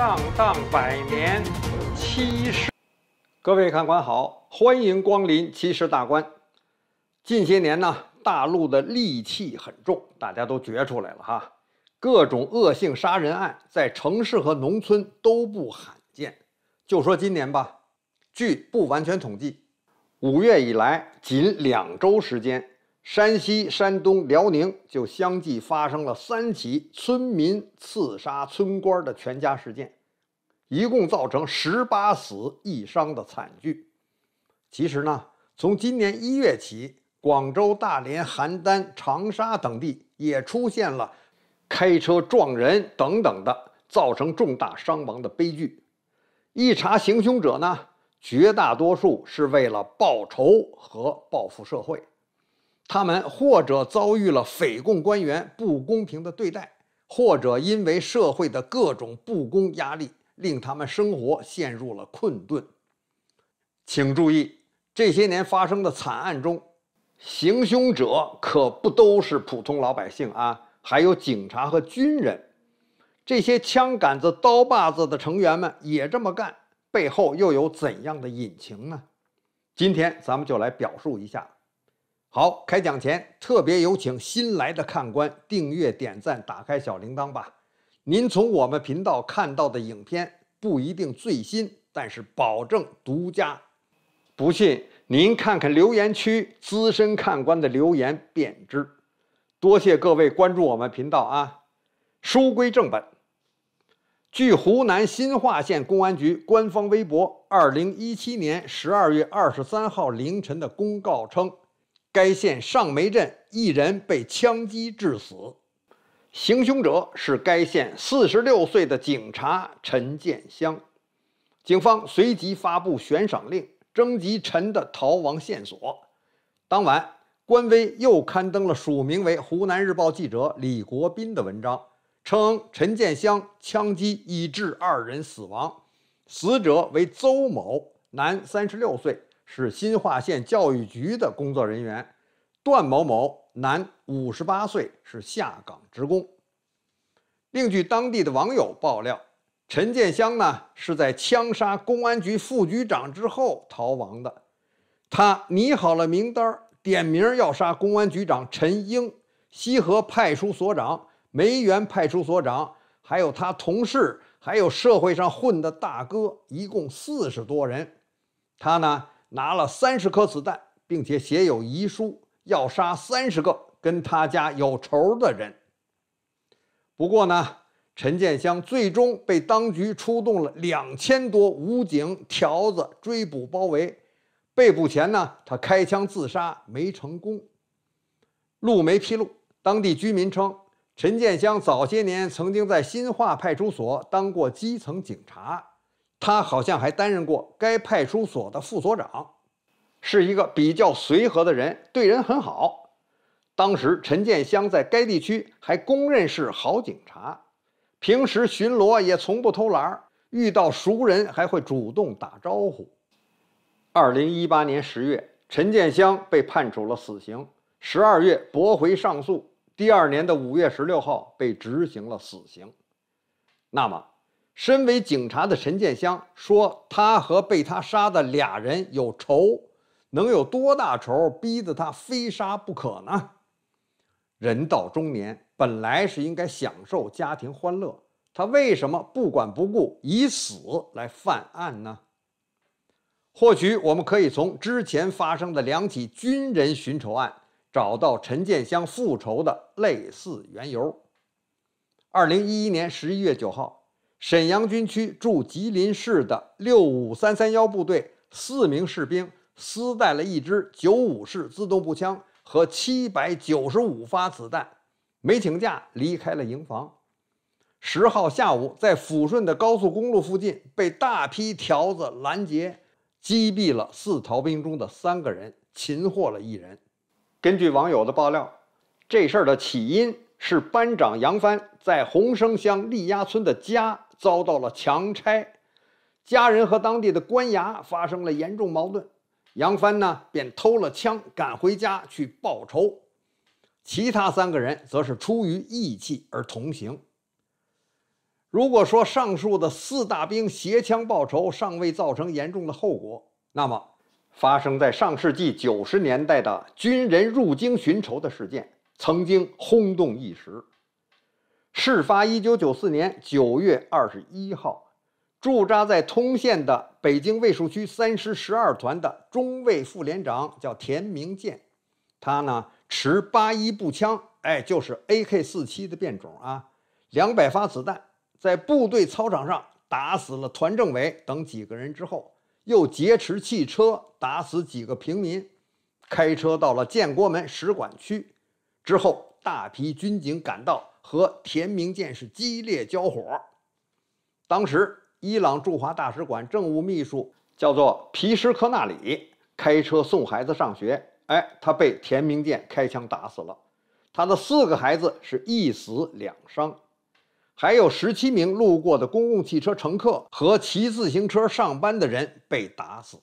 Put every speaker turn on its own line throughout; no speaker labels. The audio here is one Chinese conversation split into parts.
上当百年，七十。各位看官好，欢迎光临七十大关。近些年呢，大陆的戾气很重，大家都觉出来了哈。各种恶性杀人案在城市和农村都不罕见。就说今年吧，据不完全统计，五月以来仅两周时间。山西、山东、辽宁就相继发生了三起村民刺杀村官的全家事件，一共造成十八死一伤的惨剧。其实呢，从今年一月起，广州、大连、邯郸、长沙等地也出现了开车撞人等等的造成重大伤亡的悲剧。一查行凶者呢，绝大多数是为了报仇和报复社会。他们或者遭遇了匪共官员不公平的对待，或者因为社会的各种不公压力，令他们生活陷入了困顿。请注意，这些年发生的惨案中，行凶者可不都是普通老百姓啊，还有警察和军人，这些枪杆子刀把子的成员们也这么干，背后又有怎样的隐情呢？今天咱们就来表述一下。好，开讲前特别有请新来的看官订阅、点赞、打开小铃铛吧。您从我们频道看到的影片不一定最新，但是保证独家。不信您看看留言区资深看官的留言便知。多谢各位关注我们频道啊！书归正本，据湖南新化县公安局官方微博二零一七年十二月二十三号凌晨的公告称。该县上梅镇一人被枪击致死，行凶者是该县四十六岁的警察陈建湘。警方随即发布悬赏令，征集陈的逃亡线索。当晚，官微又刊登了署名为湖南日报记者李国斌的文章，称陈建湘枪击以致二人死亡，死者为邹某，男，三十六岁。是新化县教育局的工作人员，段某某，男，五十八岁，是下岗职工。另据当地的网友爆料，陈建湘呢是在枪杀公安局副局长之后逃亡的。他拟好了名单儿，点名要杀公安局长陈英、西河派出所长、梅园派出所长，还有他同事，还有社会上混的大哥，一共四十多人。他呢？拿了三十颗子弹，并且写有遗书，要杀三十个跟他家有仇的人。不过呢，陈建湘最终被当局出动了两千多武警条子追捕包围，被捕前呢，他开枪自杀没成功。路媒披露，当地居民称，陈建湘早些年曾经在新化派出所当过基层警察。他好像还担任过该派出所的副所长，是一个比较随和的人，对人很好。当时陈建湘在该地区还公认是好警察，平时巡逻也从不偷懒儿，遇到熟人还会主动打招呼。二零一八年十月，陈建湘被判处了死刑，十二月驳回上诉，第二年的五月十六号被执行了死刑。那么。身为警察的陈建湘说：“他和被他杀的俩人有仇，能有多大仇，逼得他非杀不可呢？人到中年，本来是应该享受家庭欢乐，他为什么不管不顾，以死来犯案呢？或许我们可以从之前发生的两起军人寻仇案，找到陈建湘复仇的类似缘由。二零一一年十一月九号。”沈阳军区驻吉林市的六五三三幺部队四名士兵私带了一支九五式自动步枪和七百九十五发子弹，没请假离开了营房。十号下午，在抚顺的高速公路附近被大批条子拦截，击毙了四逃兵中的三个人，擒获了一人。根据网友的爆料，这事儿的起因是班长杨帆在红生乡立鸭村的家。遭到了强拆，家人和当地的官衙发生了严重矛盾，杨帆呢便偷了枪赶回家去报仇，其他三个人则是出于义气而同行。如果说上述的四大兵携枪报仇尚未造成严重的后果，那么发生在上世纪九十年代的军人入京寻仇的事件曾经轰动一时。事发一九九四年九月二十一号，驻扎在通县的北京卫戍区三师十二团的中尉副连长叫田明建，他呢持八一步枪，哎，就是 AK 四七的变种啊，两百发子弹，在部队操场上打死了团政委等几个人之后，又劫持汽车，打死几个平民，开车到了建国门使馆区，之后。大批军警赶到，和田明建是激烈交火。当时，伊朗驻华大使馆政务秘书叫做皮什科纳里，开车送孩子上学。哎，他被田明建开枪打死了。他的四个孩子是一死两伤，还有十七名路过的公共汽车乘客和骑自行车上班的人被打死。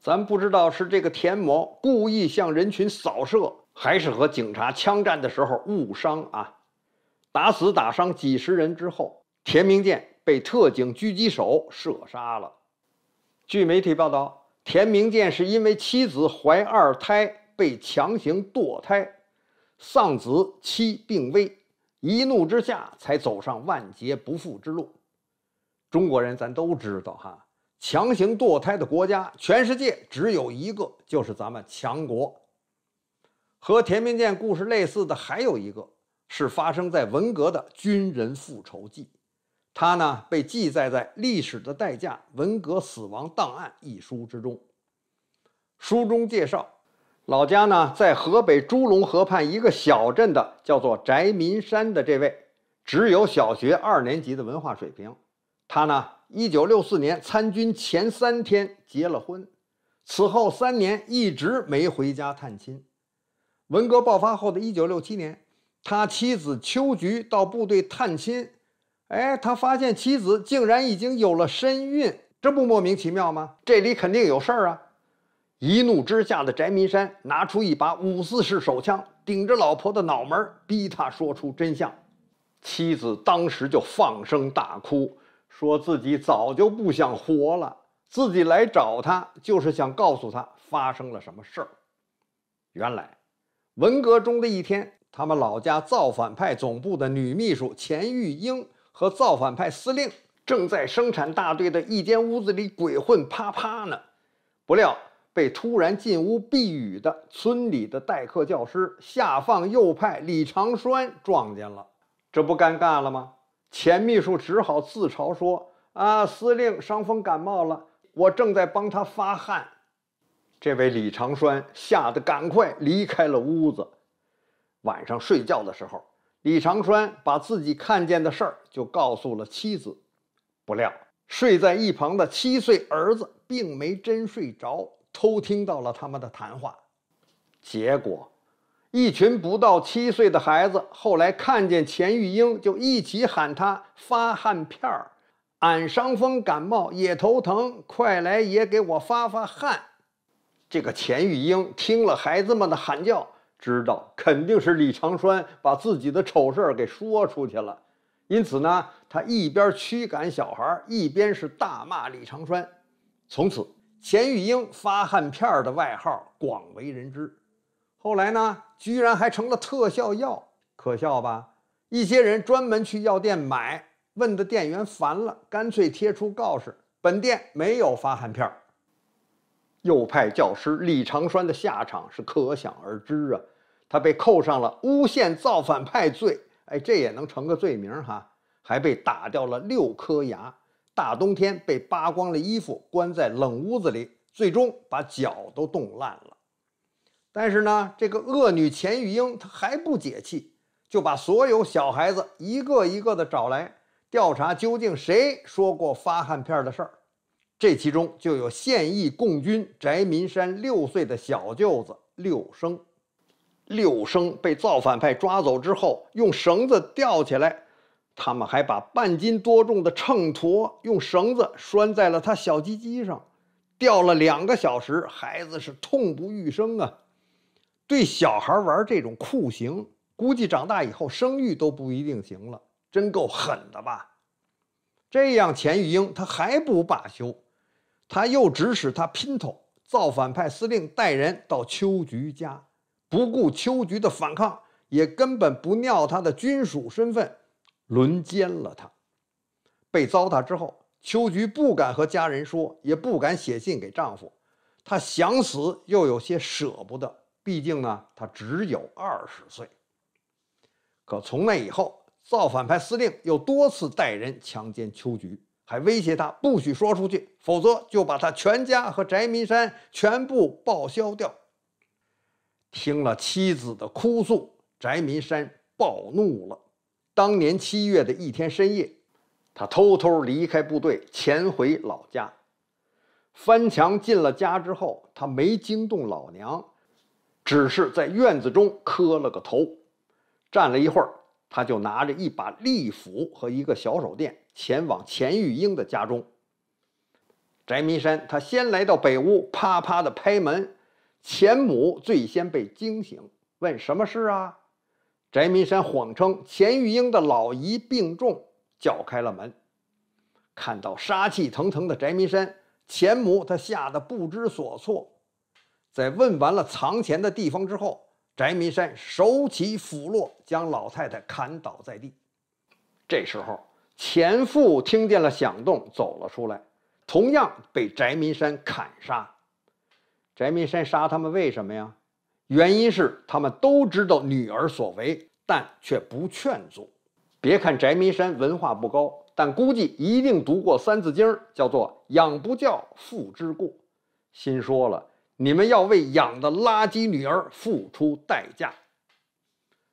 咱不知道是这个田某故意向人群扫射。还是和警察枪战的时候误伤啊，打死打伤几十人之后，田明建被特警狙击手射杀了。据媒体报道，田明建是因为妻子怀二胎被强行堕胎，丧子妻病危，一怒之下才走上万劫不复之路。中国人咱都知道哈，强行堕胎的国家全世界只有一个，就是咱们强国。和田明建故事类似的，还有一个是发生在文革的军人复仇记，它呢被记载在《历史的代价：文革死亡档案》一书之中。书中介绍，老家呢在河北朱龙河畔一个小镇的，叫做翟民山的这位，只有小学二年级的文化水平。他呢，1964年参军前三天结了婚，此后三年一直没回家探亲。文革爆发后的一九六七年，他妻子秋菊到部队探亲，哎，他发现妻子竟然已经有了身孕，这不莫名其妙吗？这里肯定有事儿啊！一怒之下的翟民山拿出一把五四式手枪，顶着老婆的脑门，逼她说出真相。妻子当时就放声大哭，说自己早就不想活了，自己来找他就是想告诉他发生了什么事儿。原来。文革中的一天，他们老家造反派总部的女秘书钱玉英和造反派司令正在生产大队的一间屋子里鬼混啪啪呢，不料被突然进屋避雨的村里的代课教师下放右派李长栓撞见了，这不尴尬了吗？钱秘书只好自嘲说：“啊，司令伤风感冒了，我正在帮他发汗。”这位李长栓吓得赶快离开了屋子。晚上睡觉的时候，李长栓把自己看见的事儿就告诉了妻子。不料，睡在一旁的七岁儿子并没真睡着，偷听到了他们的谈话。结果，一群不到七岁的孩子后来看见钱玉英，就一起喊他发汗片儿。俺伤风感冒也头疼，快来也给我发发汗。这个钱玉英听了孩子们的喊叫，知道肯定是李长栓把自己的丑事儿给说出去了，因此呢，他一边驱赶小孩，一边是大骂李长栓。从此，钱玉英发汗片的外号广为人知。后来呢，居然还成了特效药，可笑吧？一些人专门去药店买，问的店员烦了，干脆贴出告示：本店没有发汗片儿。右派教师李长栓的下场是可想而知啊，他被扣上了诬陷造反派罪，哎，这也能成个罪名哈，还被打掉了六颗牙，大冬天被扒光了衣服，关在冷屋子里，最终把脚都冻烂了。但是呢，这个恶女钱玉英她还不解气，就把所有小孩子一个一个的找来调查，究竟谁说过发汗片的事儿。这其中就有现役共军翟民山六岁的小舅子六生，六生被造反派抓走之后，用绳子吊起来，他们还把半斤多重的秤砣用绳子拴在了他小鸡鸡上，吊了两个小时，孩子是痛不欲生啊！对小孩玩这种酷刑，估计长大以后生育都不一定行了，真够狠的吧？这样钱玉英他还不罢休。他又指使他姘头造反派司令带人到秋菊家，不顾秋菊的反抗，也根本不尿他的军属身份，轮奸了他。被糟蹋之后，秋菊不敢和家人说，也不敢写信给丈夫。她想死，又有些舍不得，毕竟呢，她只有二十岁。可从那以后，造反派司令又多次带人强奸秋菊。还威胁他不许说出去，否则就把他全家和翟民山全部报销掉。听了妻子的哭诉，翟民山暴怒了。当年七月的一天深夜，他偷偷离开部队，潜回老家。翻墙进了家之后，他没惊动老娘，只是在院子中磕了个头，站了一会儿，他就拿着一把利斧和一个小手电。前往钱玉英的家中，翟明山他先来到北屋，啪啪的拍门。钱母最先被惊醒，问什么事啊？翟明山谎称钱玉英的老姨病重，叫开了门。看到杀气腾腾的翟明山，钱母他吓得不知所措。在问完了藏钱的地方之后，翟明山手起斧落，将老太太砍倒在地。这时候。前夫听见了响动，走了出来，同样被翟民山砍杀。翟民山杀他们为什么呀？原因是他们都知道女儿所为，但却不劝阻。别看翟民山文化不高，但估计一定读过《三字经》，叫做“养不教，父之过”。心说了：“你们要为养的垃圾女儿付出代价。”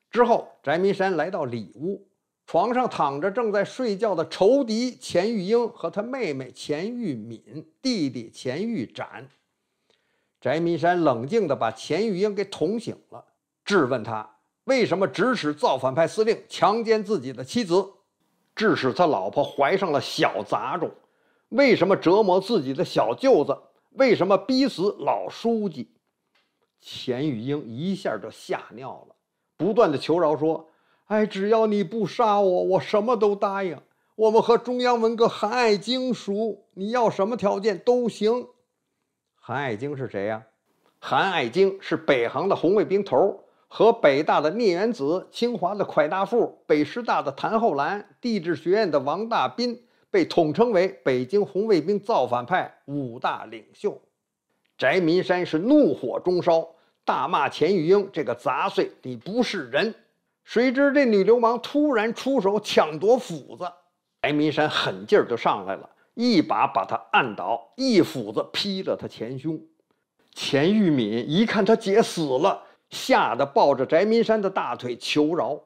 之后，翟民山来到里屋。床上躺着正在睡觉的仇敌钱玉英和他妹妹钱玉敏、弟弟钱玉展。翟民山冷静地把钱玉英给捅醒了，质问他为什么指使造反派司令强奸自己的妻子，致使他老婆怀上了小杂种；为什么折磨自己的小舅子；为什么逼死老书记？钱玉英一下就吓尿了，不断地求饶说。哎，只要你不杀我，我什么都答应。我们和中央文革韩爱京熟，你要什么条件都行。韩爱京是谁呀？韩爱京是北航的红卫兵头儿，和北大的聂元子、清华的蒯大富、北师大的谭厚兰、地质学院的王大宾被统称为北京红卫兵造反派五大领袖。翟民山是怒火中烧，大骂钱玉英这个杂碎，你不是人。谁知这女流氓突然出手抢夺斧子，翟明山狠劲儿就上来了，一把把她按倒，一斧子劈了她前胸。钱玉敏一看他姐死了，吓得抱着翟民山的大腿求饶。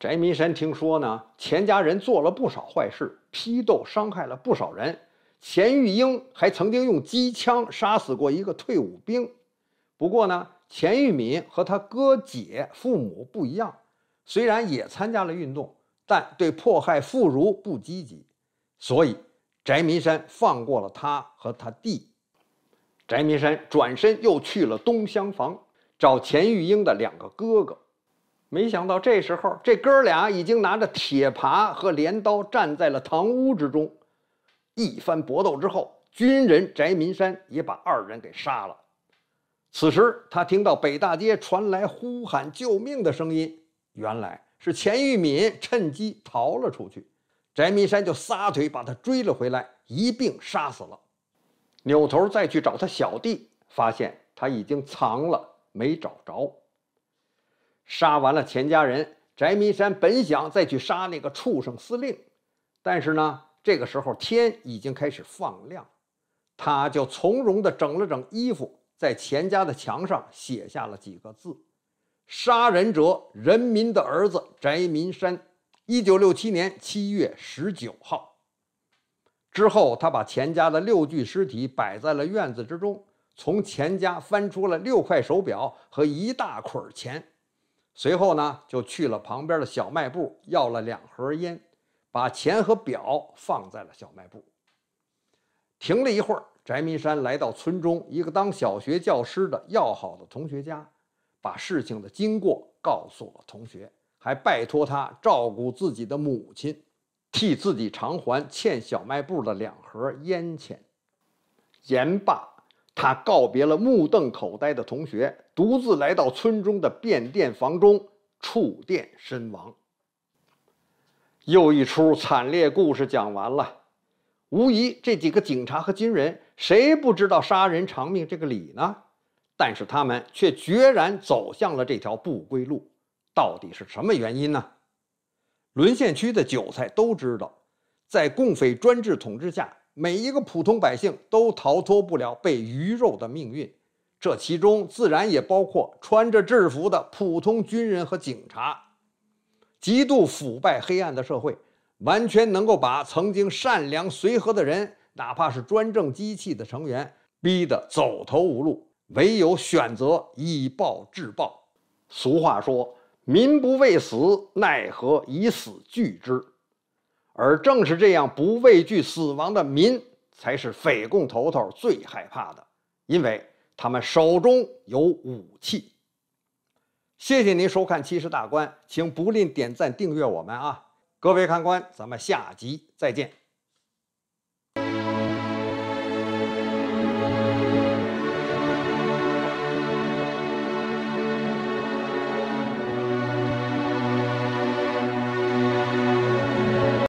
翟民山听说呢，钱家人做了不少坏事，批斗伤害了不少人，钱玉英还曾经用机枪杀死过一个退伍兵。不过呢。钱玉敏和他哥姐父母不一样，虽然也参加了运动，但对迫害妇孺不积极，所以翟民山放过了他和他弟。翟民山转身又去了东厢房找钱玉英的两个哥哥，没想到这时候这哥俩已经拿着铁耙和镰刀站在了堂屋之中。一番搏斗之后，军人翟民山也把二人给杀了。此时，他听到北大街传来呼喊救命的声音。原来是钱玉敏趁机逃了出去，翟明山就撒腿把他追了回来，一并杀死了。扭头再去找他小弟，发现他已经藏了，没找着。杀完了钱家人，翟明山本想再去杀那个畜生司令，但是呢，这个时候天已经开始放亮，他就从容地整了整衣服。在钱家的墙上写下了几个字：“杀人者，人民的儿子翟民山。”一九六七年七月十九号。之后，他把钱家的六具尸体摆在了院子之中，从钱家翻出了六块手表和一大捆儿钱。随后呢，就去了旁边的小卖部，要了两盒烟，把钱和表放在了小卖部。停了一会儿。翟弥山来到村中一个当小学教师的要好的同学家，把事情的经过告诉了同学，还拜托他照顾自己的母亲，替自己偿还欠小卖部的两盒烟钱。言罢，他告别了目瞪口呆的同学，独自来到村中的变电房中触电身亡。又一出惨烈故事讲完了。无疑，这几个警察和军人谁不知道“杀人偿命”这个理呢？但是他们却决然走向了这条不归路，到底是什么原因呢？沦陷区的韭菜都知道，在共匪专制统治下，每一个普通百姓都逃脱不了被鱼肉的命运，这其中自然也包括穿着制服的普通军人和警察。极度腐败黑暗的社会。完全能够把曾经善良随和的人，哪怕是专政机器的成员，逼得走投无路，唯有选择以暴制暴。俗话说：“民不畏死，奈何以死惧之？”而正是这样不畏惧死亡的民，才是匪共头头最害怕的，因为他们手中有武器。谢谢您收看《七十大关》，请不吝点赞、订阅我们啊！各位看官，咱们下集再见。